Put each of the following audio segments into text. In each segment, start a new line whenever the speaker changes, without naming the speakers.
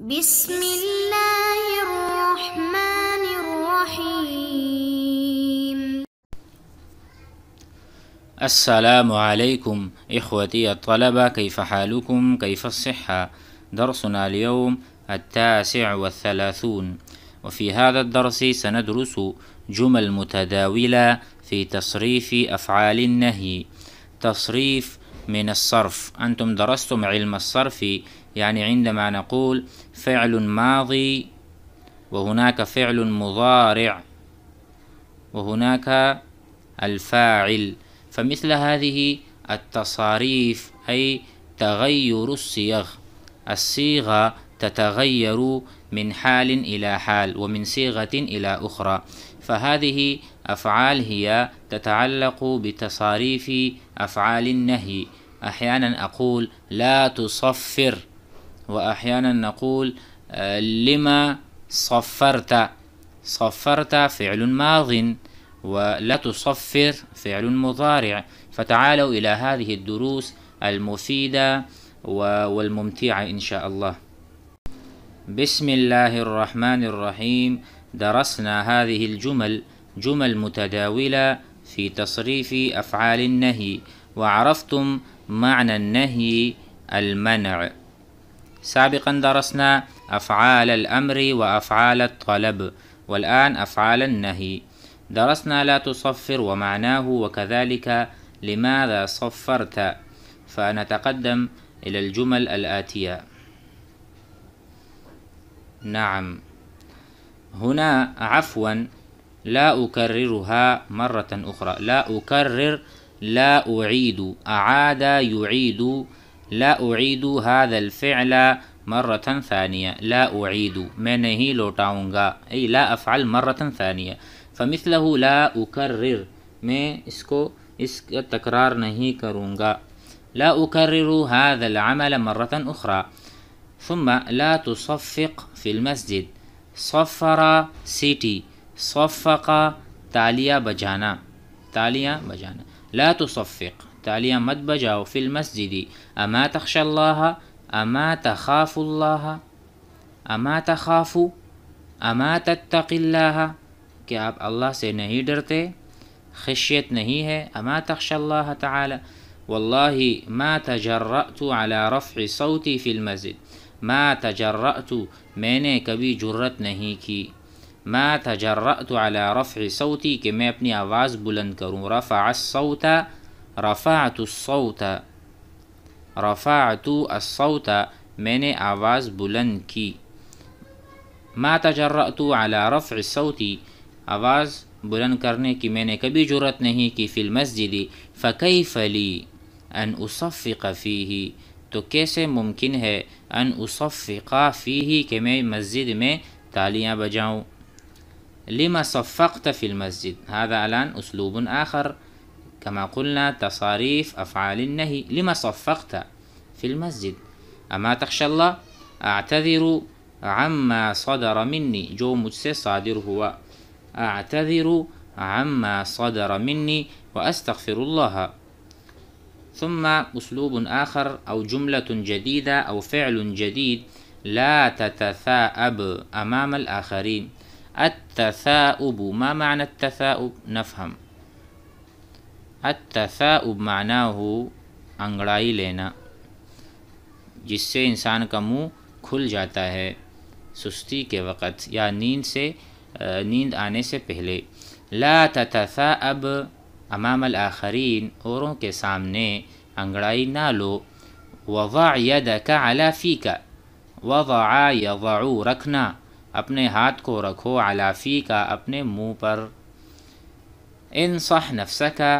بسم الله الرحمن الرحيم السلام عليكم إخوتي الطلبة كيف حالكم كيف الصحة درسنا اليوم التاسع والثلاثون وفي هذا الدرس سندرس جمل متداولة في تصريف أفعال النهي تصريف من الصرف أنتم درستم علم الصرف يعني عندما نقول فعل ماضي وهناك فعل مضارع وهناك الفاعل فمثل هذه التصاريف أي تغير الصيغ الصيغة تتغير من حال إلى حال ومن صيغة إلى أخرى فهذه أفعال هي تتعلق بتصاريف أفعال النهي أحيانا أقول لا تصفر وأحيانا نقول آه، لما صفرت صفرت فعل ماض ولا تصفر فعل مضارع فتعالوا إلى هذه الدروس المفيدة والممتعة إن شاء الله بسم الله الرحمن الرحيم درسنا هذه الجمل جمل متداولة في تصريف أفعال النهي وعرفتم معنى النهي المنع سابقا درسنا أفعال الأمر وأفعال الطلب والآن أفعال النهي درسنا لا تصفر ومعناه وكذلك لماذا صفرت فنتقدم إلى الجمل الآتية نعم هنا عفوا لا أكررها مرة أخرى لا أكرر لا أعيد أعاد يعيد لا أعيد هذا الفعل مرة ثانية لا أعيد मैं नहीं گا أي لا أفعل مرة ثانية فمثله لا أكرر मैं اسكو इसका تكرار نهي كرونغا لا أكرر هذا العمل مرة أخرى ثم لا تصفق في المسجد صفر سيتي صفق تاليا بجانا تاليا بجانا لا تصفق تالیہ مت بجاؤ فی المسجدی اما تخش اللہ اما تخاف اللہ اما تخاف اما تتق اللہ کہ آپ اللہ سے نہیں ڈرتے خشیت نہیں ہے اما تخش اللہ تعالی واللہ ما تجرأت على رفع صوتی فی المسجد ما تجرأت میں نے کبھی جرت نہیں کی ما تجرأت على رفع صوتی کہ میں اپنی آواز بلند کروں رفع الصوت رفعت الصوت رفعت الصوت من آواز بلند کی ما تجرأت على رفع الصوت آواز بلند کرنے کی میں نے کبھی جرت نہیں کی فی المسجد فكيف لي ان اصفق فيه تو کیسے ممکن ہے ان اصفق فيه کہ میں مسجد میں تالیاں بجاؤں لما صفقت في المسجد هذا الان اسلوب آخر كما قلنا تصاريف أفعال النهي لما صفقت في المسجد أما تخشى الله أعتذر عما صدر مني جو مجسي صادر هو أعتذر عما صدر مني وأستغفر الله ثم أسلوب آخر أو جملة جديدة أو فعل جديد لا تتثاءب أمام الآخرين التثاؤب ما معنى التثاؤب نفهم اتسا اب مانا ہو انگڑائی لینا جس سے انسان کا منہ کھل جاتا ہے سستی کے وقت یا نیند سے نیند آنے سے پہلے لا اب امام الاخرین اوروں کے سامنے انگڑائی نہ لو وضع یا دَ کا وضع فی کا و وا رکھنا اپنے ہاتھ کو رکھو علافی کا اپنے منہ پر ان سہ کا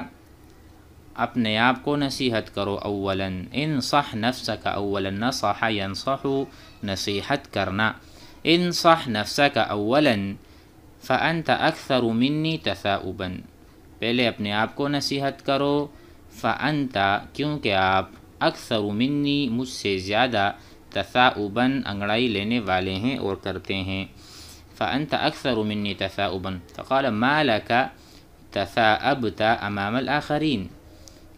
اپنے آپ کو نصیحت کرو اولا انصح نفسك اولا نصح ينصح نصیحت کرنا انصح نفسك اولا فانت اکثر مني تثاؤبا پہلے اپنے آپ کو نصیحت کرو فانت کیونکہ آپ اکثر مني مجھ سے زیادہ تثاؤبا انگڑائی لینے والے ہیں اور کرتے ہیں فانت اکثر مني تثاؤبا فقال مالک تثاؤبتا امام الآخرين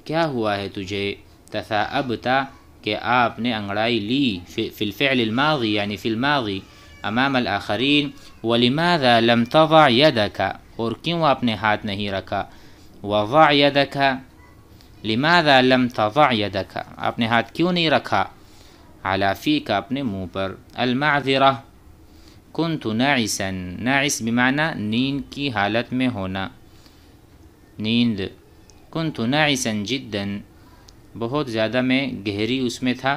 کیا ہوا ہے تجھے تثاءبتا کہ آپ نے انگڑائی لی فی الفعل الماضی یعنی فی الماضی امام الاخرین ولماذا لم تضع يدك اور کیوں آپ نے ہاتھ نہیں رکھا وضع يدك لماذا لم تضع يدك آپ نے ہاتھ کیوں نہیں رکھا على فيك أبني موبر المعذرة كنت ناعسا ناعس بمعنى نين كي هالت میں ہونا نیند کن تھنسن جدن بہت زیادہ میں گہری اس میں تھا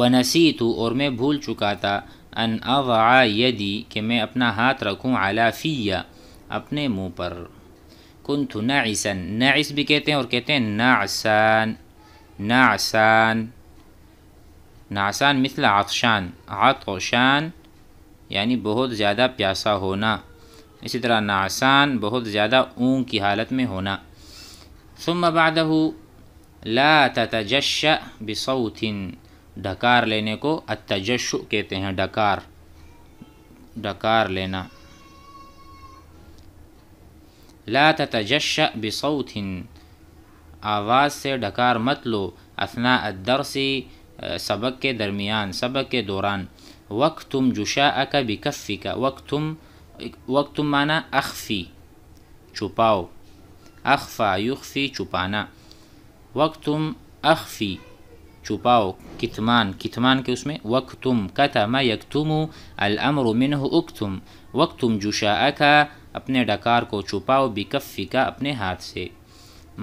و نسی تو اور میں بھول چکا تھا ان اوا یدی کہ میں اپنا ہاتھ رکھوں علافیہ فیا اپنے منہ پر کن تو عیسن نہ بھی کہتے ہیں اور کہتے ہیں نعسان نعسان نعسان مثل ناسان عطشان یعنی بہت زیادہ پیاسا ہونا اسی طرح ناسان بہت زیادہ اونگ کی حالت میں ہونا ثم بعده لا تتجشا بصوت دكار لینے کو التجشع کہتے ہیں دكار دكار لینا لا تتجشا بصوت آواز سے دكار مت اثناء الدرس سبق کے درمیان سبق کے دوران وقتم جشاءك بكفك وقتم وقتم معنى اخفي چھپاؤ اخفا یخفی چھپانا وقت تم اخفی چھپاؤ کتمان کتمان کے اس میں وقت تم کتا میں یک تم المر الامر منہ من اختم وقت تم جوشا اکا اپنے ڈکار کو چھپاؤ بکفی کا اپنے ہاتھ سے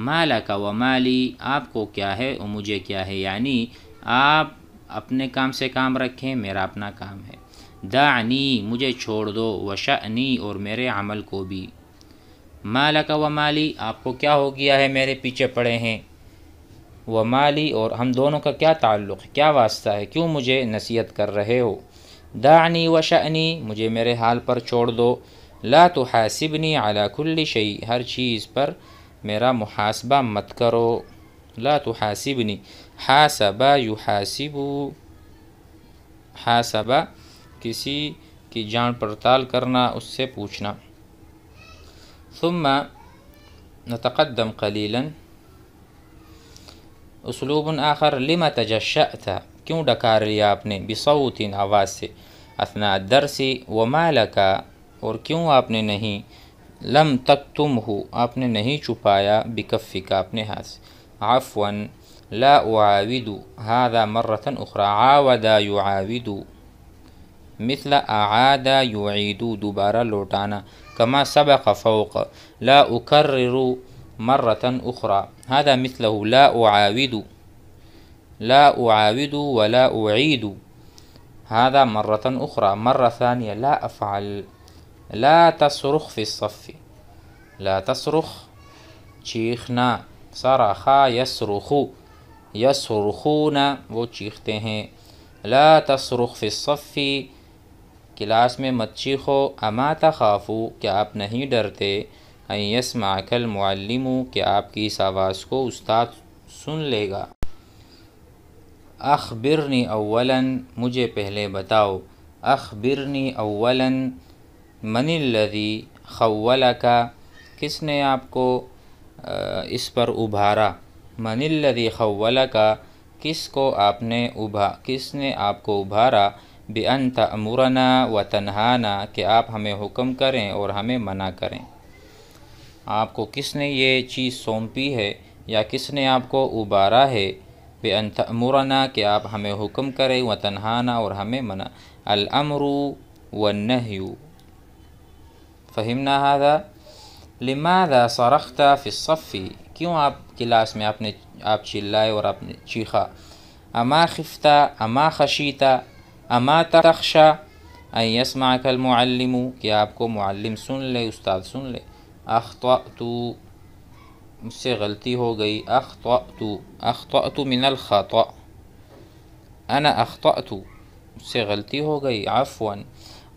مالا کا و مالی آپ کو کیا ہے اور مجھے کیا ہے یعنی آپ اپنے کام سے کام رکھیں میرا اپنا کام ہے دعنی مجھے چھوڑ دو وشعنی اور میرے عمل کو بھی مالک و مالی آپ کو کیا ہو گیا ہے میرے پیچھے پڑے ہیں و مالی اور ہم دونوں کا کیا تعلق ہے کیا واسطہ ہے کیوں مجھے نصیحت کر رہے ہو دعنی و شعنی مجھے میرے حال پر چھوڑ دو لا تحاسبنی علی کل شعی ہر چیز پر میرا محاسبہ مت کرو لا تو حاصبنی ہا صبا یو کسی کی جان پڑتال کرنا اس سے پوچھنا ثم نتقدم قليلا أسلوب آخر لما تجشأت كيون دكار ابني بصوت عواس أثناء الدرس وما لك وكيون أبني نهي لم تكتمه أبني نهي شبايا بكفك أبني هاس عفوا لا أعاود هذا مرة أخرى عاود يعاود مثل أعاد يعيد دبارة لوتانا كما سبق فوق لا أكرر مرة أخرى هذا مثله لا أعاود لا أعاود ولا أعيد هذا مرة أخرى مرة ثانية لا أفعل لا تصرخ في الصف لا تصرخ شيخنا صرخا يصرخو يصرخون وہ لا تصرخ في الصف کلاس میں مت چیخو اما تخافو کہ آپ نہیں ڈرتے ہیں یس ماہ کہ آپ کی اس آواز کو استاد سن لے گا اخبرنی اولا مجھے پہلے بتاؤ اخبرنی اولا من الذی قولا کا کس نے آپ کو اس پر ابھارا من الذی اول کا کس کو آپ نے ابھا کس نے آپ کو ابھارا بے عنتھ مورنہ و تنہانہ کہ آپ ہمیں حکم کریں اور ہمیں منع کریں آپ کو کس نے یہ چیز سونپی ہے یا کس نے آپ کو ابارا ہے بے انتھ مورنہ کہ آپ ہمیں حکم کریں و تنہانہ اور ہمیں منع الامر و فہمنا ہادا نہ لمادا سرختہ ففی کیوں آپ کلاس میں آپ نے آپ چلائے اور آپ نے چیخا اما خفتہ اما خشیتا اما تخشى ان يسمعك المعلم کہ آپ کو معلم سن لے استاد سن لے اخطأت مجھ سے غلطی ہو گئی اخطأت اخطأت من الخطأ انا اخطأت مجھ سے غلطی ہو گئی عفوا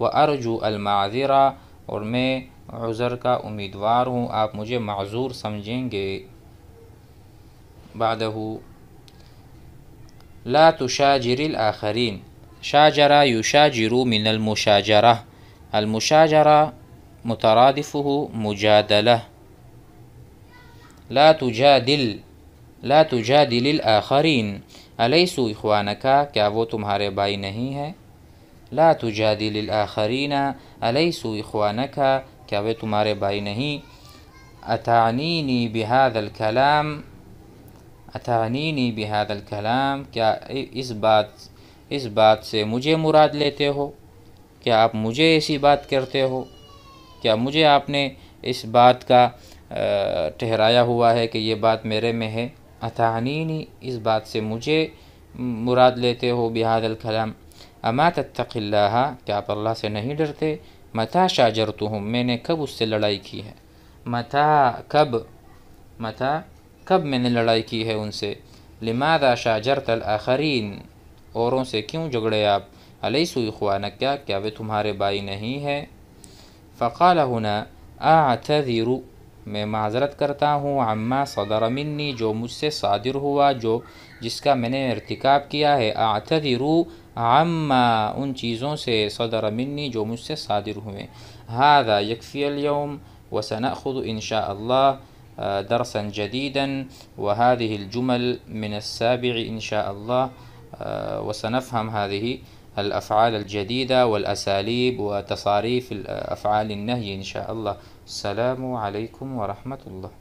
وارجو المعذرة اور میں عذر کا امیدوار ہوں آپ مجھے معذور سمجھیں گے بعده لا تشاجر الاخرين شاجر يشاجر من المشاجرة المشاجرة مترادفه مجادلة لا تجادل لا تجادل الآخرين أليسوا إخوانك क्या वो باي لا تجادل الآخرين أليسوا إخوانك क्या वे باي أتعنيني بهذا الكلام أتعنيني بهذا الكلام क्या इस اس بات سے مجھے مراد لیتے ہو کیا آپ مجھے ایسی بات کرتے ہو کیا مجھے آپ نے اس بات کا ٹھہرایا ہوا ہے کہ یہ بات میرے میں ہے عطا اس بات سے مجھے مراد لیتے ہو بیاحاد الکلام اما تتق اللہ کیا آپ اللہ سے نہیں ڈرتے متا شاجر ہوں میں نے کب اس سے لڑائی کی ہے متا کب متا کب میں نے لڑائی کی ہے ان سے لماذا شاجرت الاخرین اوروں سے کیوں جھگڑے آپ علیہ سوئی خوانہ کیا کیا وہ تمہارے بھائی نہیں ہے فقال ہنہ اعتذر میں معذرت کرتا ہوں عما صدر منی جو مجھ سے صادر ہوا جو جس کا میں نے ارتکاب کیا ہے اعتذر عما ان چیزوں سے صدر منی جو مجھ سے صادر ہوئے هذا یکفی اليوم وسنأخذ ان شاء اللہ درسا جديدا وهذه الجمل من السابع ان شاء اللہ آه، وسنفهم هذه الأفعال الجديدة والأساليب وتصاريف أفعال النهي إن شاء الله السلام عليكم ورحمة الله